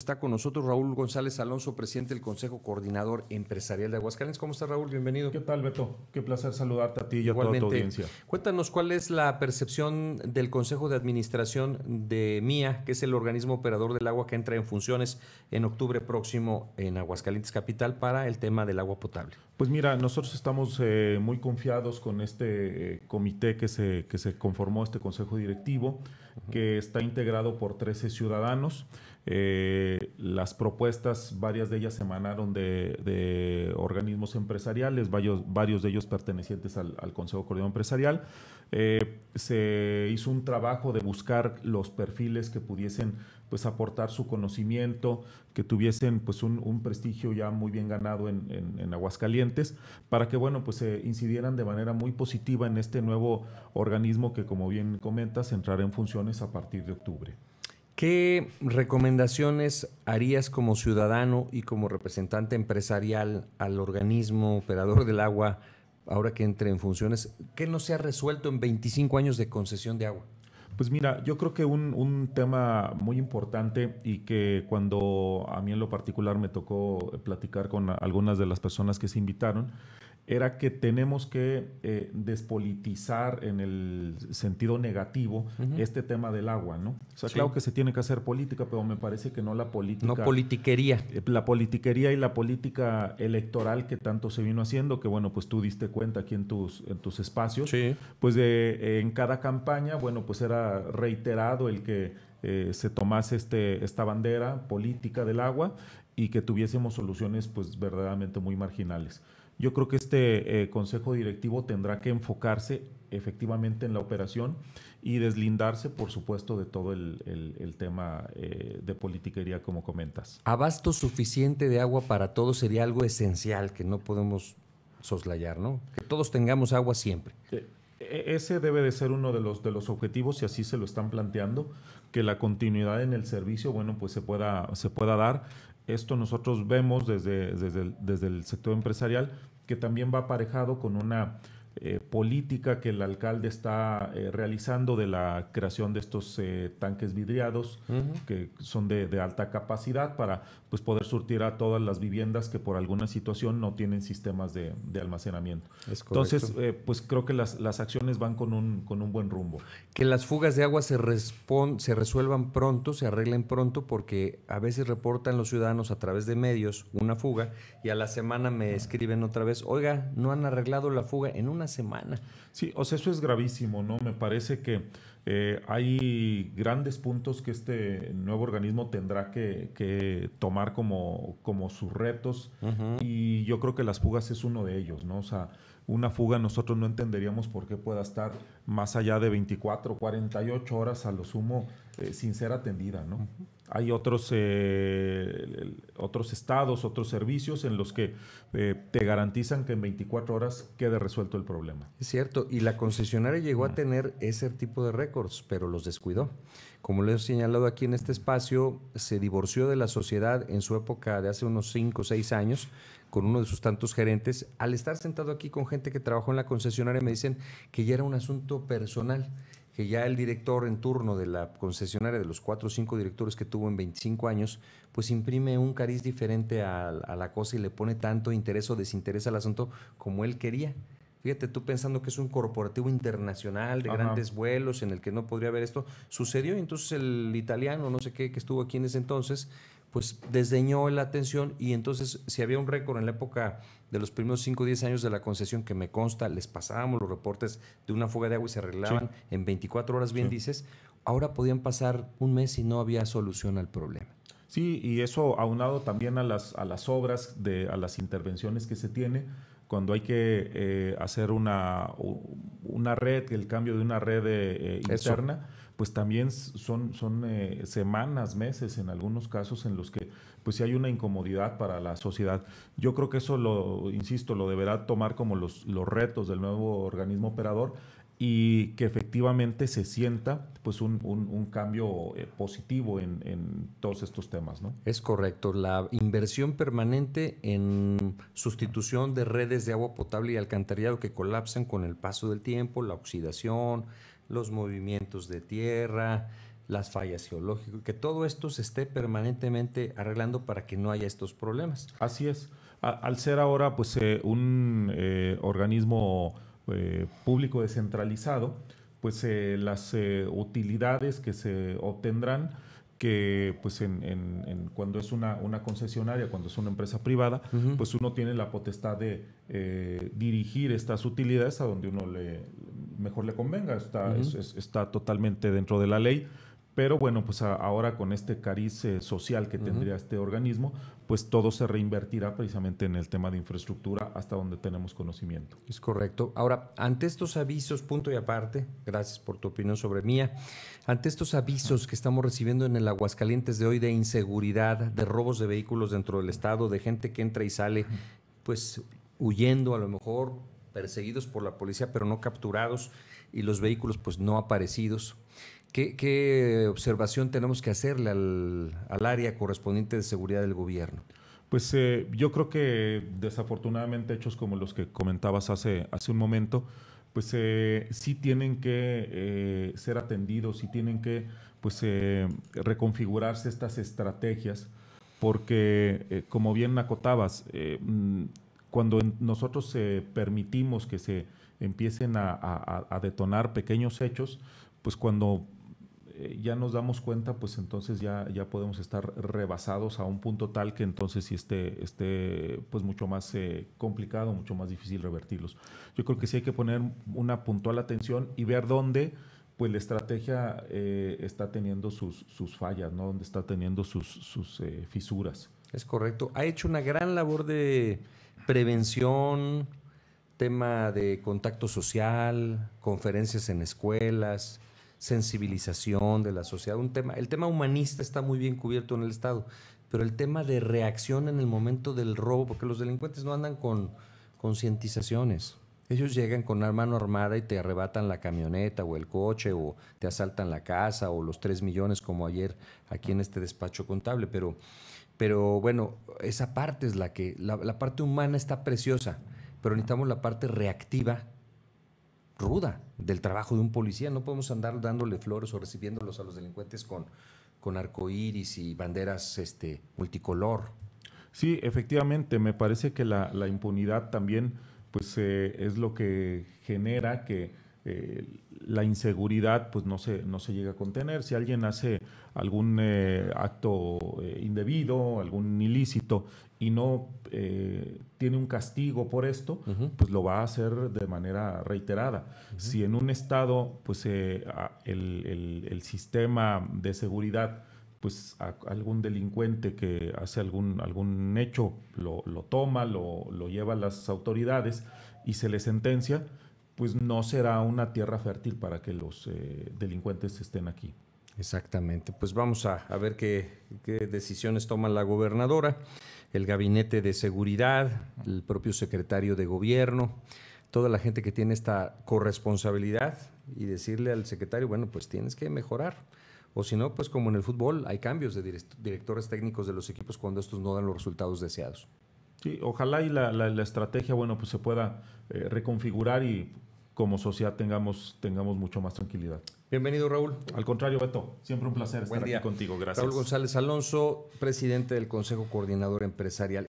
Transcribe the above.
Está con nosotros Raúl González Alonso, presidente del Consejo Coordinador Empresarial de Aguascalientes. ¿Cómo está Raúl? Bienvenido. ¿Qué tal, Beto? Qué placer saludarte a ti y a toda tu audiencia. Cuéntanos cuál es la percepción del Consejo de Administración de MIA, que es el organismo operador del agua que entra en funciones en octubre próximo en Aguascalientes Capital para el tema del agua potable. Pues mira, nosotros estamos eh, muy confiados con este eh, comité que se, que se conformó, este Consejo Directivo, que está integrado por 13 ciudadanos. Eh, las propuestas, varias de ellas emanaron de, de organismos empresariales, varios, de ellos pertenecientes al, Consejo Coordinador Empresarial. Eh, se hizo un trabajo de buscar los perfiles que pudiesen pues aportar su conocimiento, que tuviesen pues un, prestigio ya muy bien ganado en, Aguascalientes, para que bueno pues se incidieran de manera muy positiva en este nuevo organismo que como bien comentas entrará en funciones a partir de octubre. ¿Qué recomendaciones harías como ciudadano y como representante empresarial al organismo operador del agua ahora que entre en funciones? ¿Qué no se ha resuelto en 25 años de concesión de agua? Pues mira, yo creo que un, tema muy importante y que cuando a mí en lo particular me tocó platicar con algunas de las personas que se invitaron, era que tenemos que eh, despolitizar en el sentido negativo este tema del agua, ¿no? O sea, claro que se tiene que hacer política, pero me parece que no la política. No politiquería. Eh, la politiquería y la política electoral que tanto se vino haciendo, que bueno, pues tú diste cuenta aquí en tus, en tus espacios. Pues de, eh, en cada campaña, bueno, pues era reiterado el que se tomase este, esta bandera política del agua y que tuviésemos soluciones pues verdaderamente muy marginales. Yo creo que este eh, consejo directivo tendrá que enfocarse efectivamente en la operación y deslindarse, por supuesto, de todo el, tema eh, de politiquería, como comentas. Abasto suficiente de agua para todos sería algo esencial que no podemos soslayar, ¿no? Que todos tengamos agua siempre. E, ese debe de ser uno de los, de los objetivos y así se lo están planteando, que la continuidad en el servicio, bueno, pues se pueda, se pueda dar esto nosotros vemos desde, desde, el sector empresarial que también va aparejado con una eh, política que el alcalde está eh, realizando de la creación de estos eh, tanques vidriados que son de, alta capacidad para pues, poder surtir a todas las viviendas que por alguna situación no tienen sistemas de, almacenamiento. Entonces, pues creo que las, acciones van con un, con un buen rumbo. Que las fugas de agua se, se resuelvan pronto, se arreglen pronto, porque a veces reportan los ciudadanos a través de medios una fuga y a la semana me escriben otra vez, oiga, no han arreglado la fuga en una semana. Sí, o sea, eso es gravísimo, ¿no? Me parece que eh, hay grandes puntos que este nuevo organismo tendrá que, tomar como, sus retos y yo creo que las fugas es uno de ellos, ¿no? O sea, una fuga nosotros no entenderíamos por qué pueda estar más allá de 24, 48 horas a lo sumo eh, sin ser atendida, ¿no? Hay otros, eh, otros estados, otros servicios en los que te garantizan que en 24 horas quede resuelto el problema. Es cierto, y la concesionaria llegó a tener ese tipo de récord pero los descuidó. Como les he señalado aquí en este espacio, se divorció de la sociedad en su época de hace unos 5 o 6 años con uno de sus tantos gerentes. Al estar sentado aquí con gente que trabajó en la concesionaria, me dicen que ya era un asunto personal que ya el director en turno de la concesionaria, de los cuatro o cinco directores que tuvo en 25 años, pues imprime un cariz diferente a, la cosa y le pone tanto interés o desinterés al asunto como él quería. Fíjate tú pensando que es un corporativo internacional de grandes vuelos en el que no podría haber esto. Sucedió y entonces el italiano, no sé qué, que estuvo aquí en ese entonces, pues desdeñó la atención y entonces si había un récord en la época de los primeros 5 o 10 años de la concesión que me consta, les pasábamos los reportes de una fuga de agua y se arreglaban en 24 horas, bien dices, ahora podían pasar un mes y no había solución al problema. Sí, y eso aunado también a las, a las obras, de, a las intervenciones que se tiene, cuando hay que eh, hacer una, una red, el cambio de una red eh, eh, interna, pues también son, son semanas, meses en algunos casos en los que pues si hay una incomodidad para la sociedad. Yo creo que eso lo, insisto, lo deberá tomar como los, los retos del nuevo organismo operador, y que efectivamente se sienta pues un, cambio eh, positivo en, todos estos temas. ¿no? Es correcto, la inversión permanente en sustitución de redes de agua potable y alcantarillado que colapsan con el paso del tiempo, la oxidación, los movimientos de tierra, las fallas geológicas, que todo esto se esté permanentemente arreglando para que no haya estos problemas. Así es, al ser ahora pues eh, un eh, organismo eh, público descentralizado, pues eh, las eh, utilidades que se obtendrán que pues en, cuando es una, una, concesionaria, cuando es una empresa privada, pues uno tiene la potestad de dirigir estas utilidades a donde uno le mejor le convenga, está, está totalmente dentro de la ley. Pero bueno, pues ahora con este cariz social que tendría este organismo, pues todo se reinvertirá precisamente en el tema de infraestructura hasta donde tenemos conocimiento. Es correcto. Ahora, ante estos avisos, punto y aparte, gracias por tu opinión sobre mía, ante estos avisos que estamos recibiendo en el Aguascalientes de hoy de inseguridad, de robos de vehículos dentro del Estado, de gente que entra y sale, pues huyendo a lo mejor, perseguidos por la policía, pero no capturados, y los vehículos pues no aparecidos. ¿Qué, observación tenemos que hacerle al, área correspondiente de seguridad del gobierno? Pues eh, yo creo que desafortunadamente hechos como los que comentabas hace, un momento, pues eh, sí tienen que eh, ser atendidos, sí tienen que pues, reconfigurarse estas estrategias, porque como bien acotabas, mm, cuando nosotros permitimos que se empiecen a detonar pequeños hechos, pues cuando eh, ya nos damos cuenta, pues entonces ya, ya podemos estar rebasados a un punto tal que entonces sí esté, esté pues mucho más eh, complicado, mucho más difícil revertirlos. Yo creo que sí hay que poner una puntual atención y ver dónde pues la estrategia está eh, teniendo sus, fallas, ¿no? está teniendo sus, sus fisuras. Es correcto. Ha hecho una gran labor de prevención, tema de contacto social, conferencias en escuelas, sensibilización de la sociedad, un tema, el tema humanista está muy bien cubierto en el Estado, pero el tema de reacción en el momento del robo, porque los delincuentes no andan con concientizaciones. Ellos llegan con una mano armada y te arrebatan la camioneta o el coche o te asaltan la casa o los tres millones como ayer aquí en este despacho contable. Pero, pero bueno, esa parte es la que, la, la parte humana está preciosa, pero necesitamos la parte reactiva ruda del trabajo de un policía. No podemos andar dándole flores o recibiéndolos a los delincuentes con, con arcoíris y banderas este, multicolor. Sí, efectivamente, me parece que la, impunidad también pues, eh, es lo que genera que eh, la inseguridad pues no se, no se llega a contener. Si alguien hace algún eh, acto eh, indebido, algún ilícito y no tiene un castigo por esto, pues lo va a hacer de manera reiterada. Si en un estado pues el, el, sistema de seguridad pues algún delincuente que hace algún, algún hecho lo, lo toma, lo, lo lleva a las autoridades y se le sentencia, pues no será una tierra fértil para que los eh, delincuentes estén aquí. Exactamente, pues vamos a, ver qué, decisiones toma la gobernadora, el gabinete de seguridad, el propio secretario de gobierno, toda la gente que tiene esta corresponsabilidad y decirle al secretario, bueno, pues tienes que mejorar. O si no, pues como en el fútbol, hay cambios de directores técnicos de los equipos cuando estos no dan los resultados deseados. Sí, ojalá y la, estrategia, bueno, pues se pueda eh, reconfigurar y como sociedad tengamos, tengamos mucho más tranquilidad. Bienvenido, Raúl. Al contrario, Beto, siempre un placer estar aquí contigo. Gracias. Raúl González Alonso, presidente del Consejo Coordinador Empresarial.